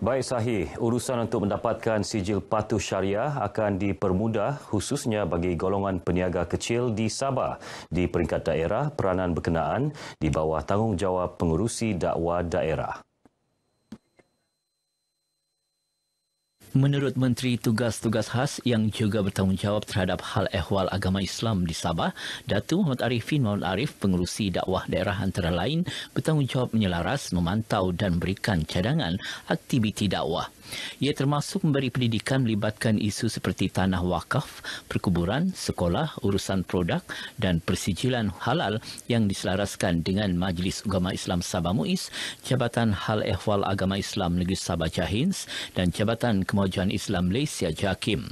Baik sahih, urusan untuk mendapatkan sijil patuh syariah akan dipermudah khususnya bagi golongan peniaga kecil di Sabah. Di peringkat daerah, peranan berkenaan di bawah tanggungjawab pengurusi dakwa daerah. Menurut Menteri Tugas-Tugas Khas yang juga bertanggungjawab terhadap hal ehwal agama Islam di Sabah, Datu Muhammad Arifin Maulid Arif, pengurusi dakwah daerah antara lain, bertanggungjawab menyelaras, memantau dan memberikan cadangan aktiviti dakwah ia termasuk memberi pendidikan melibatkan isu seperti tanah wakaf, perkuburan, sekolah, urusan produk dan persijilan halal yang diselaraskan dengan Majlis Agama Islam Sabah Muiz, Jabatan Hal Ehwal Agama Islam Negeri Sabah Jahins dan Jabatan Kemajuan Islam Malaysia Jakim.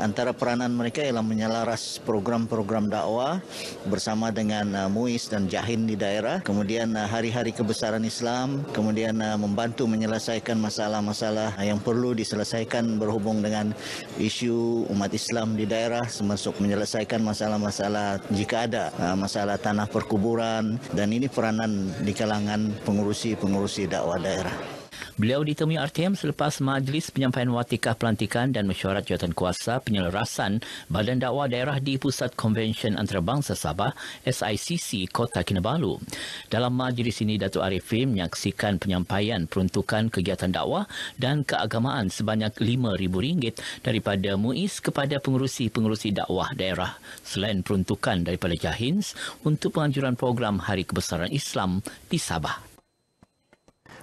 Antara peranan mereka ialah menyelaras program-program dakwah bersama dengan uh, MUIS dan JAHIN di daerah, kemudian uh, hari-hari uh, kebesaran Islam, kemudian uh, membantu menyelesaikan masalah-masalah yang perlu diselesaikan berhubung dengan isu umat Islam di daerah, termasuk menyelesaikan masalah-masalah jika ada uh, masalah tanah perkuburan dan ini peranan di kalangan pengurusi-pengurusi dakwah daerah. Beliau ditemui RTM selepas majlis penyampaian watikah pelantikan dan mesyuarat jawatan kuasa penyelarasan Badan Dakwah Daerah di Pusat Konvensyen Antarabangsa Sabah SICC Kota Kinabalu. Dalam majlis ini, Datuk Arifin menyaksikan penyampaian peruntukan kegiatan dakwah dan keagamaan sebanyak RM5,000 daripada MUIS kepada pengurusi-pengurusi dakwah daerah selain peruntukan daripada Jahins untuk penganjuran program Hari Kebesaran Islam di Sabah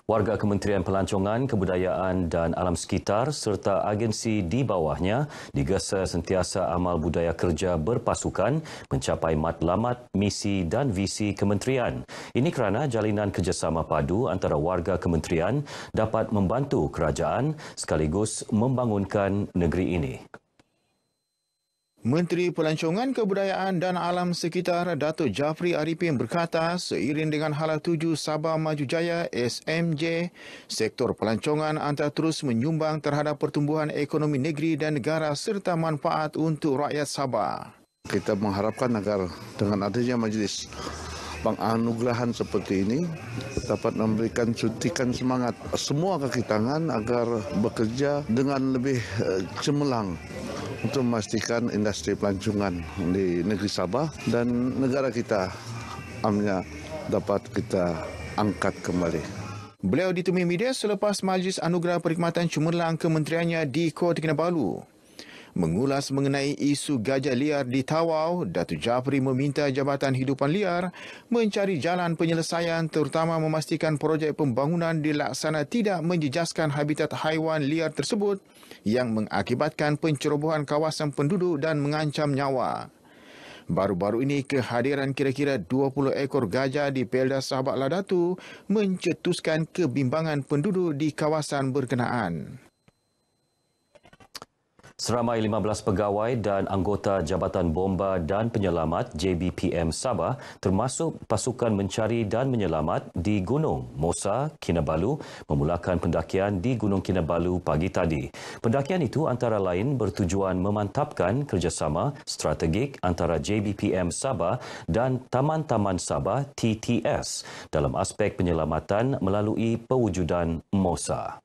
warga Kementerian Pelancongan, Kebudayaan dan Alam Sekitar serta agensi di bawahnya digesa sentiasa amal budaya kerja berpasukan mencapai matlamat, misi dan visi kementerian. Ini kerana jalinan kerjasama padu antara warga kementerian dapat membantu kerajaan sekaligus membangunkan negeri ini. Menteri Pelancongan Kebudayaan dan Alam Sekitar Datuk Jafri Arifin berkata seiring dengan halal tuju Sabah Maju Jaya SMJ, sektor pelancongan antara terus menyumbang terhadap pertumbuhan ekonomi negeri dan negara serta manfaat untuk rakyat Sabah. Kita mengharapkan agar dengan adanya majlis penganugerahan seperti ini dapat memberikan suntikan semangat semua kaki tangan agar bekerja dengan lebih eh, cemerlang untuk memastikan industri pelancongan di negeri Sabah dan negara kita amnya dapat kita angkat kembali. Beliau ditemui media selepas Majlis Anugerah Perkhidmatan Cemerlang Kementeriannya di Kota Kinabalu. Mengulas mengenai isu gajah liar di Tawau, Datu Jafri meminta Jabatan Hidupan Liar mencari jalan penyelesaian terutama memastikan projek pembangunan dilaksana tidak menjejaskan habitat haiwan liar tersebut yang mengakibatkan pencerobohan kawasan penduduk dan mengancam nyawa. Baru-baru ini kehadiran kira-kira 20 ekor gajah di Pelda Sahabat Ladatu mencetuskan kebimbangan penduduk di kawasan berkenaan. Seramai 15 pegawai dan anggota Jabatan Bomba dan Penyelamat JBPM Sabah termasuk pasukan mencari dan menyelamat di Gunung Mosa, Kinabalu memulakan pendakian di Gunung Kinabalu pagi tadi. Pendakian itu antara lain bertujuan memantapkan kerjasama strategik antara JBPM Sabah dan Taman-Taman Sabah TTS dalam aspek penyelamatan melalui pewujudan Mosa.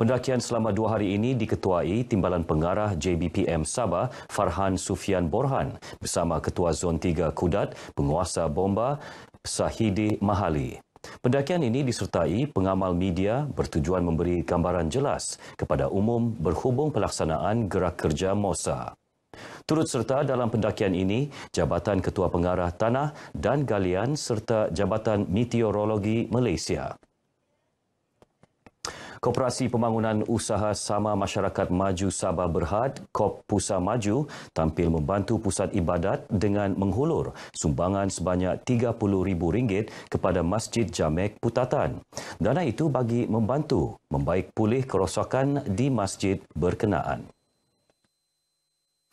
Pendakian selama dua hari ini diketuai Timbalan Pengarah JBPM Sabah Farhan Sufian Borhan bersama Ketua Zon 3 Kudat, Penguasa Bomba Sahidi Mahali. Pendakian ini disertai pengamal media bertujuan memberi gambaran jelas kepada umum berhubung pelaksanaan gerak kerja MOSA. Turut serta dalam pendakian ini, Jabatan Ketua Pengarah Tanah dan Galian serta Jabatan Meteorologi Malaysia. Koperasi Pembangunan Usaha Sama Masyarakat Maju Sabah Berhad, Kop Pusa Maju, tampil membantu pusat ibadat dengan menghulur sumbangan sebanyak RM30,000 kepada Masjid Jamek Putatan. Dana itu bagi membantu membaik pulih kerosakan di masjid berkenaan.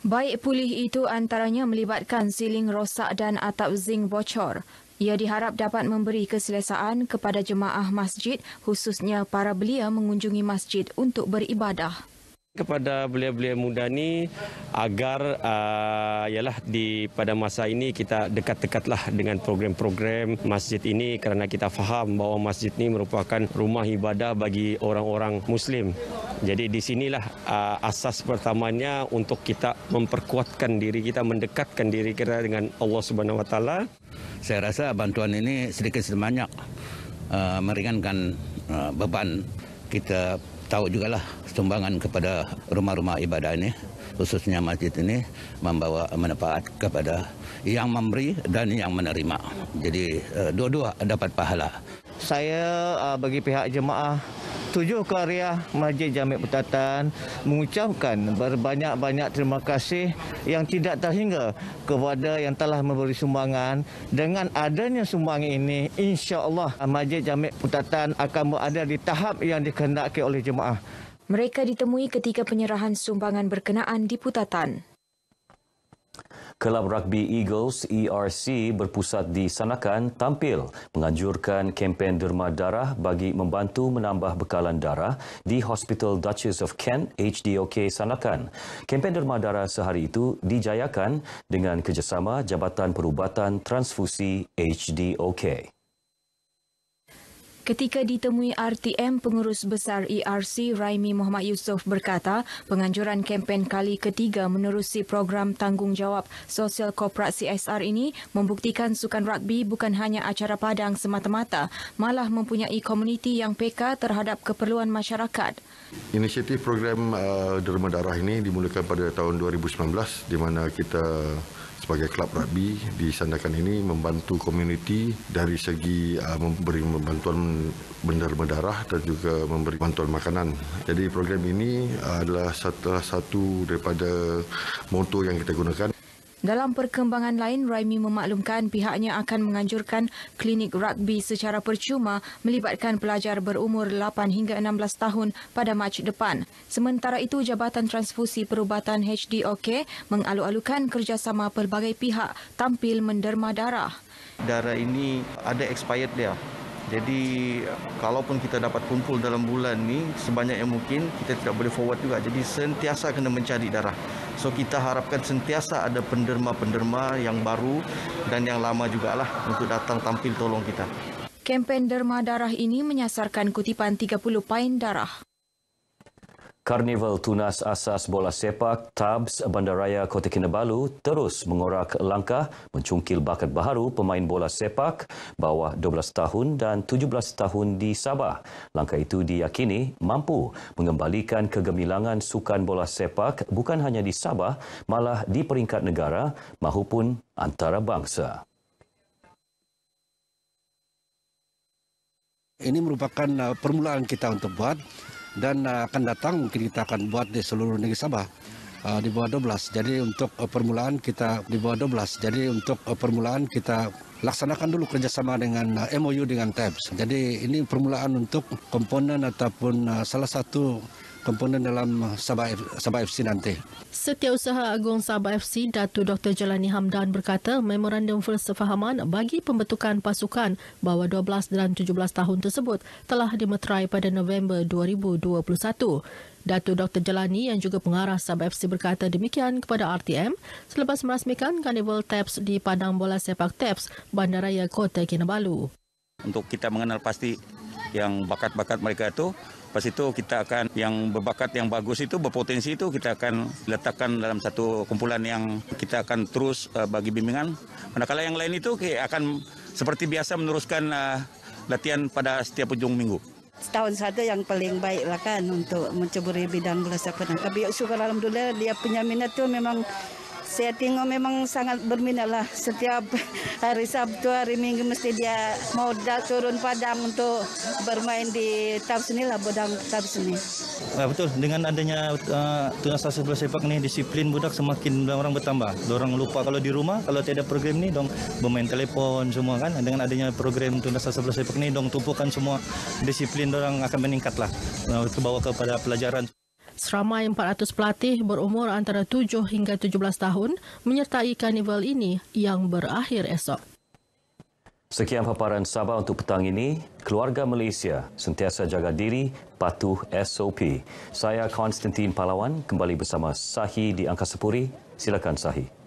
Baik pulih itu antaranya melibatkan siling rosak dan atap zinc bocor. Ia diharap dapat memberi keselesaan kepada jemaah masjid khususnya para belia mengunjungi masjid untuk beribadah kepada belia-belia muda ni agar uh, ah, ialah di pada masa ini kita dekat-dekatlah dengan program-program masjid ini kerana kita faham bahawa masjid ini merupakan rumah ibadah bagi orang-orang muslim. Jadi di sinilah uh, asas pertamanya untuk kita memperkuatkan diri kita mendekatkan diri kita dengan Allah Subhanahu Wataala. Saya rasa bantuan ini sedikit sebanyak uh, ah, meringankan uh, beban kita tahu juga lah sumbangan kepada rumah-rumah ibadah ini khususnya masjid ini membawa manfaat kepada yang memberi dan yang menerima. Jadi eh, dua-dua dapat pahala. Saya eh, bagi pihak jemaah tujuh karya Masjid Jamek Petatan mengucapkan berbanyak-banyak terima kasih yang tidak terhingga kepada yang telah memberi sumbangan. Dengan adanya sumbangan ini, insya-Allah Masjid Jamek Petatan akan berada di tahap yang dikehendaki oleh jemaah. Mereka ditemui ketika penyerahan sumbangan berkenaan di Putatan. Kelab Rugby Eagles ERC berpusat di Sanakan tampil menganjurkan kempen derma darah bagi membantu menambah bekalan darah di Hospital Duchess of Kent HDOK Sanakan. Kempen derma darah sehari itu dijayakan dengan kerjasama Jabatan Perubatan Transfusi HDOK. Ketika ditemui RTM, Pengurus Besar ERC Raimi Muhammad Yusof berkata, penganjuran kempen kali ketiga menerusi program tanggungjawab sosial korporasi SR ini membuktikan sukan rugby bukan hanya acara padang semata-mata, malah mempunyai komuniti yang peka terhadap keperluan masyarakat. Inisiatif program uh, Derma Darah ini dimulakan pada tahun 2019 di mana kita sebagai klub rugby di Sandakan ini membantu komuniti dari segi uh, memberi bantuan benda berdarah dan juga memberi bantuan makanan. Jadi program ini adalah satu, satu daripada motor yang kita gunakan. Dalam perkembangan lain, Raimi memaklumkan pihaknya akan menganjurkan klinik rugby secara percuma melibatkan pelajar berumur 8 hingga 16 tahun pada Mac depan. Sementara itu, Jabatan Transfusi Perubatan HDOK mengalu-alukan kerjasama pelbagai pihak tampil menderma darah. Darah ini ada expired dia. Jadi kalaupun kita dapat kumpul dalam bulan ni sebanyak yang mungkin kita tidak boleh forward juga. Jadi sentiasa kena mencari darah. So kita harapkan sentiasa ada penderma-penderma yang baru dan yang lama juga lah untuk datang tampil tolong kita. Kempen derma darah ini menyasarkan kutipan 30 pain darah. Karnival Tunas Asas Bola Sepak Tabs Bandaraya Kota Kinabalu terus mengorak langkah mencungkil bakat baharu pemain bola sepak bawah 12 tahun dan 17 tahun di Sabah. Langkah itu diyakini mampu mengembalikan kegemilangan sukan bola sepak bukan hanya di Sabah malah di peringkat negara mahupun antarabangsa. Ini merupakan uh, permulaan kita untuk buat dan uh, akan datang mungkin kita akan buat di seluruh negeri Sabah uh, di bawah 12. Jadi untuk uh, permulaan kita di bawah 12. Jadi untuk permulaan kita laksanakan dulu kerjasama dengan MOU dengan TAPS. E Jadi ini permulaan untuk komponen ataupun salah satu komponen dalam eh, Sabah Sabah FC nanti. Setiausaha Agung Sabah FC Datu Dr Jalani Hamdan berkata memorandum fahaman bagi pembentukan pasukan bawa 12 dan 17 tahun tersebut telah dimeterai pada November 2021. Datu Dr. Jelani yang juga pengarah Sabah FC berkata demikian kepada RTM selepas merasmikan Carnival Taps di Padang Bola Sepak Taps, Bandaraya Kota Kinabalu. Untuk kita mengenal pasti yang bakat-bakat mereka itu. Lepas itu kita akan yang berbakat yang bagus itu, berpotensi itu kita akan letakkan dalam satu kumpulan yang kita akan terus uh, bagi bimbingan. Manakala yang lain itu akan seperti biasa meneruskan uh, latihan pada setiap ujung minggu. Setahun saja yang paling baik lah kan untuk mencuburi bidang bola sepak. Tapi syukur Alhamdulillah dia punya minat tu memang saya tengok memang sangat berminat lah. Setiap hari Sabtu, hari Minggu mesti dia mau turun padang untuk bermain di tab seni lah, bodang tab seni. Nah, betul, dengan adanya uh, ah, tunas sasar bersepak ini, disiplin budak semakin orang bertambah. Orang lupa kalau di rumah, kalau tidak program ini, dong bermain telepon semua kan. Dengan adanya program tunas sasar bersepak ini, dong tumpukan semua disiplin orang akan meningkat lah. Nah, terbawa kepada pelajaran. Seramai 400 pelatih berumur antara 7 hingga 17 tahun menyertai karnival ini yang berakhir esok. Sekian paparan Sabah untuk petang ini. Keluarga Malaysia sentiasa jaga diri, patuh SOP. Saya Konstantin Palawan kembali bersama Sahi di Angkasa Puri. Silakan Sahih.